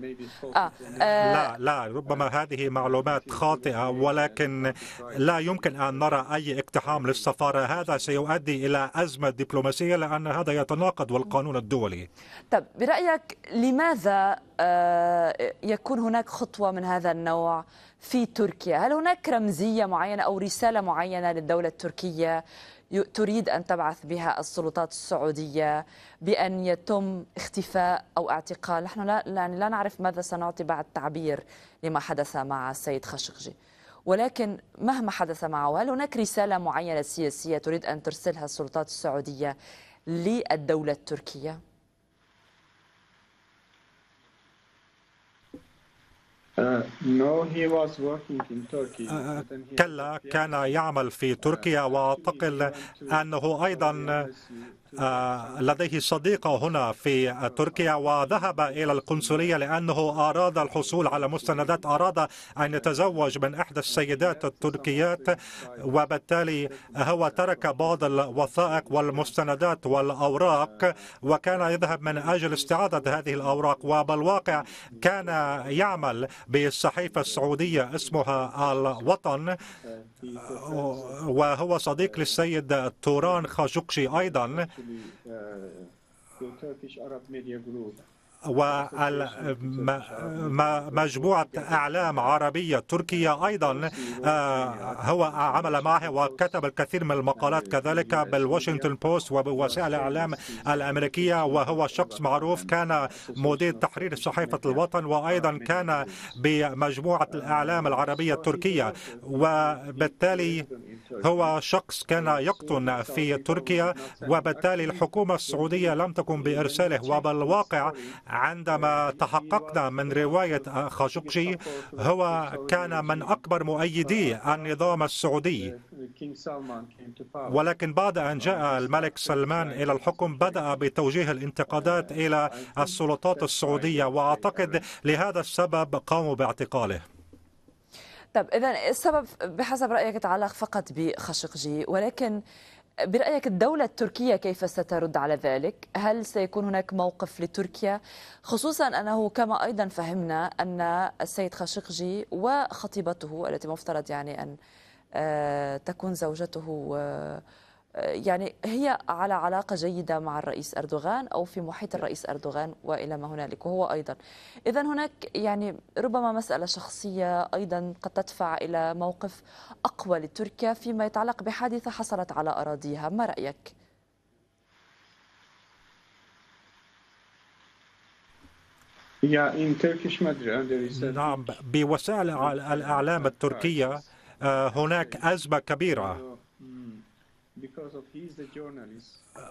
آه. لا لا ربما هذه معلومات خاطئة ولكن لا يمكن أن نرى أي اقتحام للسفارة هذا سيؤدي إلى أزمة دبلوماسية لأن هذا يتناقض والقانون الدولي طب برأيك لماذا آه، يكون هناك خطوة من هذا النوع في تركيا هل هناك رمزية معينة أو رسالة معينة للدولة التركية تريد أن تبعث بها السلطات السعودية بأن يتم اختفاء أو اعتقال نحن لا, يعني لا نعرف ماذا سنعطي بعد تعبير لما حدث مع السيد خشقجي ولكن مهما حدث معه هل هناك رسالة معينة سياسية تريد أن ترسلها السلطات السعودية للدولة التركية؟ Uh, uh, كلا كان يعمل في تركيا uh, وأعتقد أنه أيضا آه، لديه صديقة هنا في تركيا وذهب إلى القنصلية لأنه أراد الحصول على مستندات أراد أن يتزوج من إحدى السيدات التركيات وبالتالي هو ترك بعض الوثائق والمستندات والأوراق وكان يذهب من أجل استعادة هذه الأوراق وبالواقع كان يعمل بالصحيفة السعودية اسمها الوطن وهو صديق للسيد توران خاشقشي أيضا the, uh, the Turkish Arab Media Group ومجموعة أعلام عربية تركية أيضا آه، هو عمل معه وكتب الكثير من المقالات كذلك بالواشنطن بوست وبوسائل الإعلام الأمريكية وهو شخص معروف كان مدير تحرير صحيفة الوطن وأيضا كان بمجموعة الإعلام العربية التركية وبالتالي هو شخص كان يقطن في تركيا وبالتالي الحكومة السعودية لم تقم بإرساله وبالواقع عندما تحققنا من رواية خاشقجي هو كان من أكبر مؤيدي النظام السعودي ولكن بعد أن جاء الملك سلمان إلى الحكم بدأ بتوجيه الانتقادات إلى السلطات السعودية وأعتقد لهذا السبب قاموا باعتقاله طب إذا السبب بحسب رأيك يتعلق فقط بخاشقجي ولكن برأيك الدولة التركية كيف سترد على ذلك؟ هل سيكون هناك موقف لتركيا؟ خصوصا أنه كما أيضا فهمنا أن السيد خاشقجي وخطيبته التي مفترض يعني أن آه، تكون زوجته آه، يعني هي على علاقة جيدة مع الرئيس أردوغان أو في محيط الرئيس أردوغان وإلى ما هنالك وهو أيضا إذا هناك يعني ربما مسألة شخصية أيضا قد تدفع إلى موقف أقوى لتركيا فيما يتعلق بحادثة حصلت على أراضيها ما رأيك؟ نعم بوسائل الإعلام التركية آه، هناك أزمة كبيرة uh,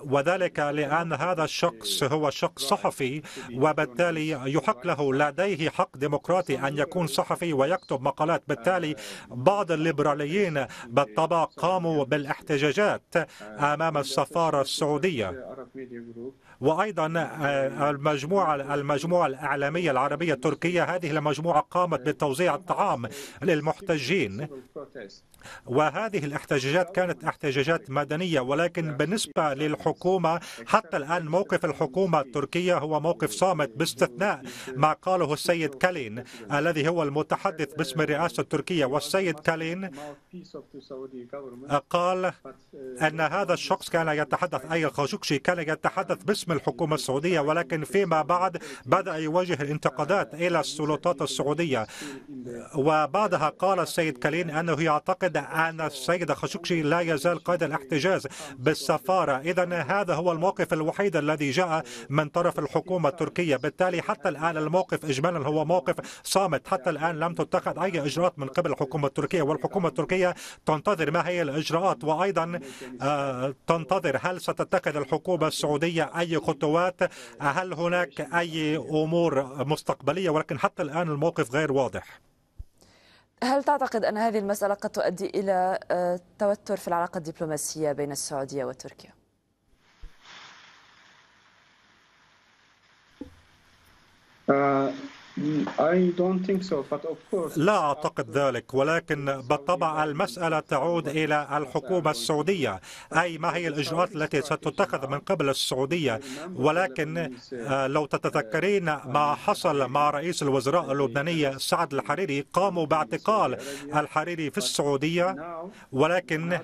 وذلك لأن هذا الشخص هو شخص صحفي وبالتالي يحق له لديه حق ديمقراطي أن يكون صحفي ويكتب مقالات بالتالي بعض الليبراليين بالطبع قاموا بالاحتجاجات أمام السفارة السعودية وأيضا آه، المجموعة المجموعة الإعلامية العربية التركية هذه المجموعة قامت بتوزيع الطعام للمحتجين وهذه الاحتجاجات كانت احتجاجات مدنية ولكن بالنسبة للحكومة حتى الآن موقف الحكومة التركية هو موقف صامت باستثناء ما قاله السيد كالين الذي هو المتحدث باسم الرئاسة التركية والسيد كالين قال أن هذا الشخص كان يتحدث أي خاشقشي كان يتحدث باسم الحكومة السعودية ولكن فيما بعد بدأ يوجه الانتقادات إلى السلطات السعودية وبعدها قال السيد كالين أنه يعتقد أن السيد خشوكشي لا يزال قائد الاحتجاز بالسفارة إذا هذا هو الموقف الوحيد الذي جاء من طرف الحكومة التركية بالتالي حتى الآن الموقف إجمالا هو موقف صامت حتى الآن لم تتخذ أي إجراءات من قبل الحكومة التركية والحكومة التركية تنتظر ما هي الإجراءات وأيضا آه، تنتظر هل ستتخذ الحكومة السعودية أي خطوات هل هناك أي أمور مستقبلية ولكن حتى الآن الموقف غير واضح هل تعتقد أن هذه المسألة قد تؤدي إلى آه، توتر في العلاقة الدبلوماسية بين السعودية وتركيا؟ آه، لا أعتقد ذلك ولكن بالطبع المسألة تعود إلى الحكومة السعودية أي ما هي الإجراءات التي ستتخذ من قبل السعودية ولكن آه، لو تتذكرين ما حصل مع رئيس الوزراء اللبناني سعد الحريري قاموا باعتقال الحريري في السعودية ولكن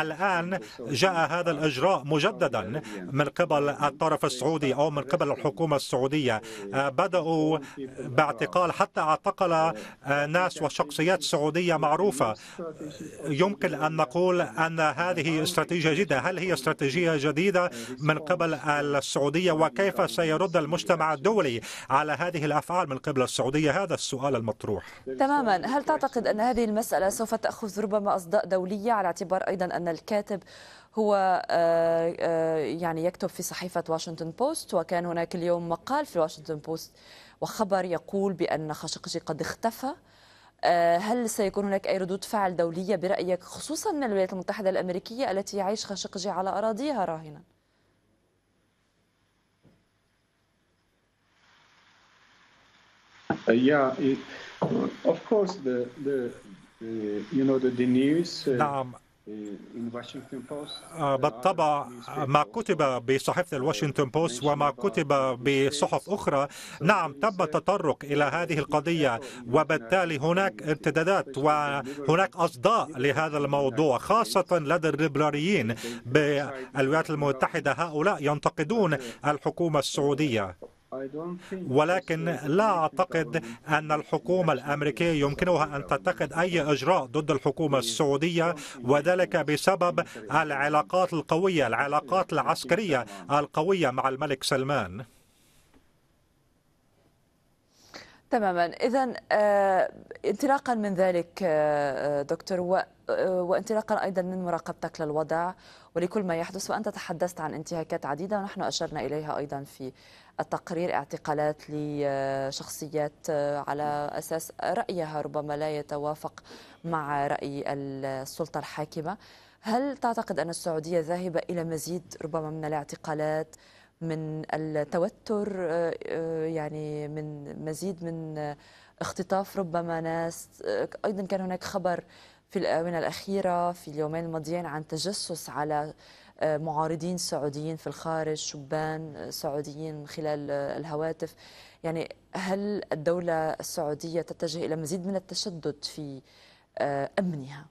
الآن جاء هذا الإجراء مجددا من قبل الطرف السعودي أو من قبل الحكومة السعودية آه، بدأوا باعتقال حتى اعتقل آه، ناس وشخصيات سعودية معروفة يمكن أن نقول أن هذه استراتيجية جديدة هل هي استراتيجية جديدة من قبل السعودية وكيف سيرد المجتمع الدولي على هذه الأفعال من قبل السعودية هذا السؤال المطروح تماما هل تعتقد أن هذه المسألة سوف تأخذ ربما أصداء دولية على اعتبار أيضا أن الكاتب هو آه، آه، يعني يكتب في صحيفة واشنطن بوست وكان هناك اليوم مقال في واشنطن بوست وخبر يقول بأن خاشقجي قد اختفى آه، هل سيكون هناك أي ردود فعل دولية برأيك خصوصا من الولايات المتحدة الأمريكية التي يعيش خشقجي على أراضيها راهنا؟ uh, Yeah, of course the uh, you know the, the news. Uh, نعم آه، بالطبع ما كتب بصحيفة الواشنطن بوست وما كتب بصحف أخرى نعم تم تطرق إلى هذه القضية وبالتالي هناك ارتدادات وهناك أصداء لهذا الموضوع خاصة لدى الليبراليين بالولايات المتحدة هؤلاء ينتقدون الحكومة السعودية ولكن لا أعتقد أن الحكومة الأمريكية يمكنها أن تتخذ أي إجراء ضد الحكومة السعودية وذلك بسبب العلاقات القوية العلاقات العسكرية القوية مع الملك سلمان تماما إذا آه، انطلاقا من ذلك آه، آه، دكتور و وانطلاقا ايضا من مراقبتك للوضع ولكل ما يحدث وانت تحدثت عن انتهاكات عديده ونحن اشرنا اليها ايضا في التقرير اعتقالات لشخصيات آه، على أساس رأيها ربما لا يتوافق مع رأي السلطة الحاكمة هل تعتقد أن السعودية ذاهبة إلى مزيد ربما من الاعتقالات من التوتر آه، آه، يعني من مزيد من اختطاف ربما ناس أيضا كان هناك خبر في الآونة الأخيرة في اليومين الماضيين عن تجسس على معارضين سعوديين في الخارج شبان سعوديين خلال الهواتف يعني هل الدولة السعودية تتجه إلى مزيد من التشدد في آه، أمنها؟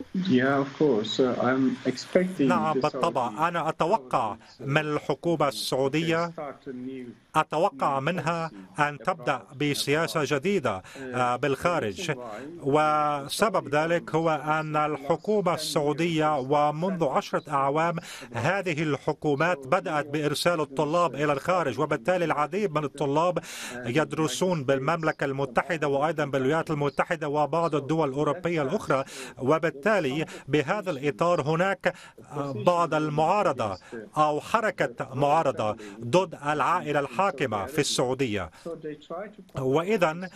uh, نعم بالطبع أنا أتوقع من الحكومة السعودية أتوقع منها أن تبدأ بسياسة جديدة آه، بالخارج وسبب ذلك هو أن الحكومة السعودية ومنذ عشرة أعوام هذه الحكومات بدأت بإرسال الطلاب إلى الخارج وبالتالي العديد من الطلاب يدرسون بالمملكة المتحدة وأيضا بالولايات المتحدة وبعض الدول الأوروبية الأخرى وبالتالي بهذا الإطار هناك آه، بعض المعارضة أو حركة معارضة ضد العائلة الحاكمة الحاكمة في السعودية وإذا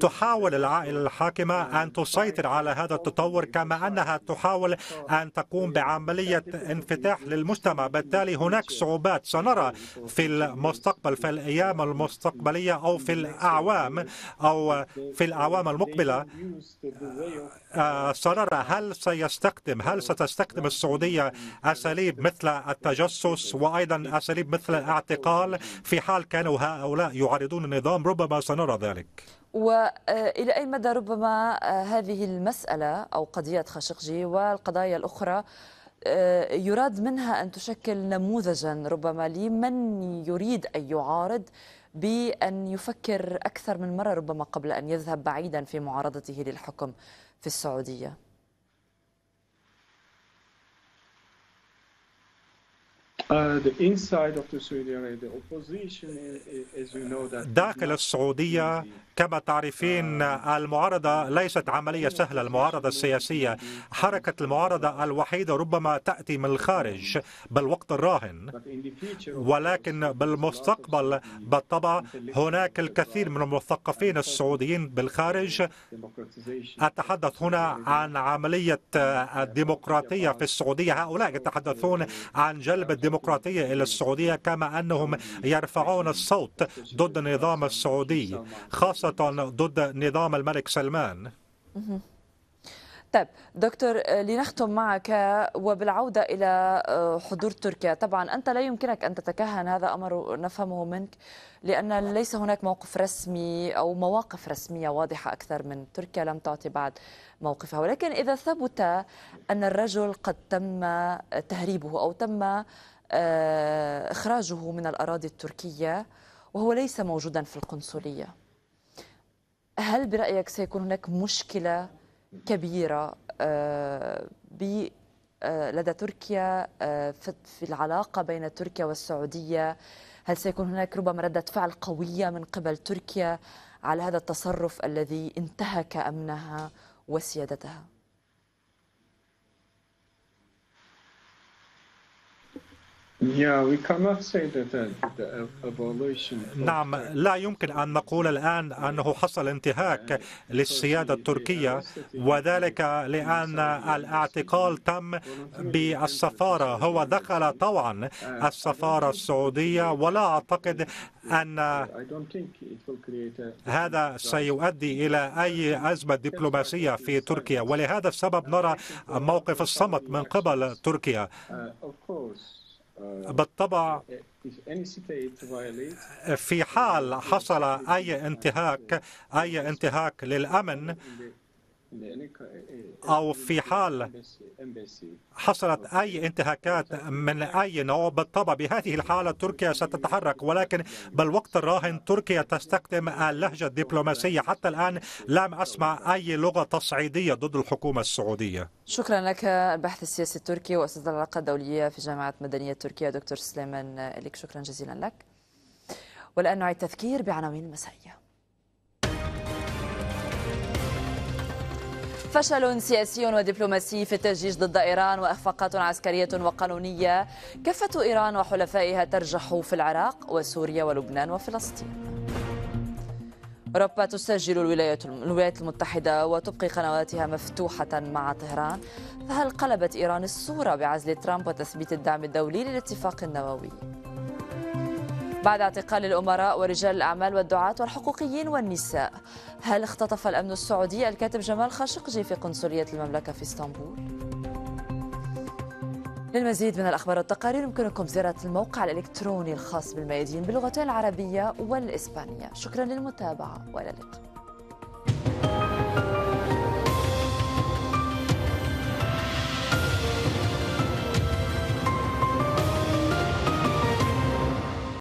تحاول العائلة الحاكمة أن تسيطر على هذا التطور كما أنها تحاول أن تقوم بعملية انفتاح للمجتمع بالتالي هناك صعوبات سنرى في المستقبل في الأيام المستقبلية أو في الأعوام أو في الأعوام المقبلة آه، سنرى هل سيستخدم هل ستستخدم السعودية أساليب مثل التجسس وأيضا أساليب مثل الاعتقال في حال كان كان هؤلاء يعارضون النظام ربما سنرى ذلك وإلى أي مدى ربما آه، هذه المسألة أو قضية خاشقجي والقضايا الأخرى آه، يراد منها أن تشكل نموذجا ربما لمن يريد أن يعارض بأن يفكر أكثر من مرة ربما قبل أن يذهب بعيدا في معارضته للحكم في السعودية Uh, داخل السعودية كما تعرفين uh, المعارضة ليست عملية سهلة المعارضة السياسية حركة المعارضة الوحيدة ربما تأتي من الخارج بالوقت الراهن ولكن بالمستقبل بالطبع هناك الكثير من المثقفين السعوديين بالخارج أتحدث هنا عن عملية الديمقراطية في السعودية هؤلاء يتحدثون عن جلب الديمقراطية الديمقراطية إلى السعودية كما أنهم يرفعون الصوت ضد النظام السعودي خاصة ضد نظام الملك سلمان طيب دكتور لنختم معك وبالعودة إلى آه، حضور تركيا طبعا أنت لا يمكنك أن تتكهن هذا أمر نفهمه منك لأن ليس هناك موقف رسمي أو مواقف رسمية واضحة أكثر من تركيا لم تعطي بعد موقفها ولكن إذا ثبت أن الرجل قد تم تهريبه أو تم آه، إخراجه من الأراضي التركية وهو ليس موجودا في القنصلية هل برأيك سيكون هناك مشكلة كبيرة آه، آه، لدى تركيا في العلاقة بين تركيا والسعودية هل سيكون هناك ربما ردة فعل قوية من قبل تركيا على هذا التصرف الذي انتهك أمنها وسيادتها؟ نعم لا يمكن أن نقول الآن أنه حصل انتهاك للسيادة التركية وذلك لأن الاعتقال تم بالسفارة هو دخل طوعا السفارة السعودية ولا أعتقد أن هذا سيؤدي إلى أي أزمة دبلوماسية في تركيا ولهذا السبب نرى موقف الصمت من قبل تركيا uh, بالطبع في حال حصل أي انتهاك أي انتهاك للأمن آه، آه، أو آه، في حال حصلت أي انتهاكات من أي نوع بالطبع بهذه الحالة تركيا ستتحرك ولكن بالوقت الراهن تركيا تستخدم اللهجة الدبلوماسية حتى الآن لم أسمع أي لغة تصعيدية ضد الحكومة السعودية شكرا لك البحث السياسي التركي وأستاذ العلاقة الدولية في جامعة مدنية تركيا دكتور سليمان إليك شكرا جزيلا لك والآن نعيد تذكير بعناوين المسائية فشل سياسي ودبلوماسي في التهجير ضد إيران وإخفاقات عسكرية وقانونية كفة إيران وحلفائها ترجح في العراق وسوريا ولبنان وفلسطين أوروبا تسجل الولايات المتحدة وتبقي قنواتها مفتوحة مع طهران فهل قلبت إيران الصورة بعزل ترامب وتثبيت الدعم الدولي للاتفاق النووي؟ بعد اعتقال الأمراء ورجال الأعمال والدعاة والحقوقيين والنساء هل اختطف الأمن السعودي الكاتب جمال خاشقجي في قنصلية المملكة في اسطنبول؟ للمزيد من الأخبار والتقارير يمكنكم زيارة الموقع الإلكتروني الخاص بالميادين باللغتين العربية والإسبانية شكرا للمتابعة وإلى اللقاء